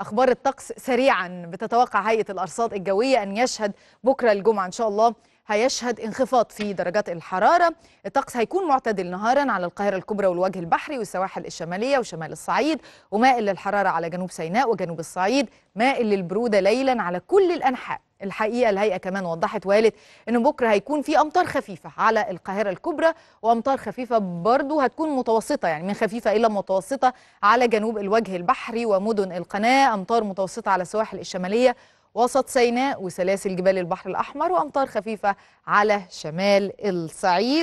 أخبار الطقس سريعا بتتوقع هيئة الأرصاد الجوية أن يشهد بكرة الجمعة إن شاء الله هيشهد انخفاض في درجات الحرارة الطقس هيكون معتدل نهارا على القاهرة الكبرى والوجه البحري والسواحل الشمالية وشمال الصعيد ومائل للحرارة على جنوب سيناء وجنوب الصعيد مائل للبرودة ليلا على كل الأنحاء الحقيقه الهيئه كمان وضحت وقالت ان بكره هيكون في امطار خفيفه على القاهره الكبرى وامطار خفيفه برضو هتكون متوسطه يعني من خفيفه الى متوسطه على جنوب الوجه البحري ومدن القناه امطار متوسطه على السواحل الشماليه وسط سيناء وسلاسل جبال البحر الاحمر وامطار خفيفه على شمال الصعيد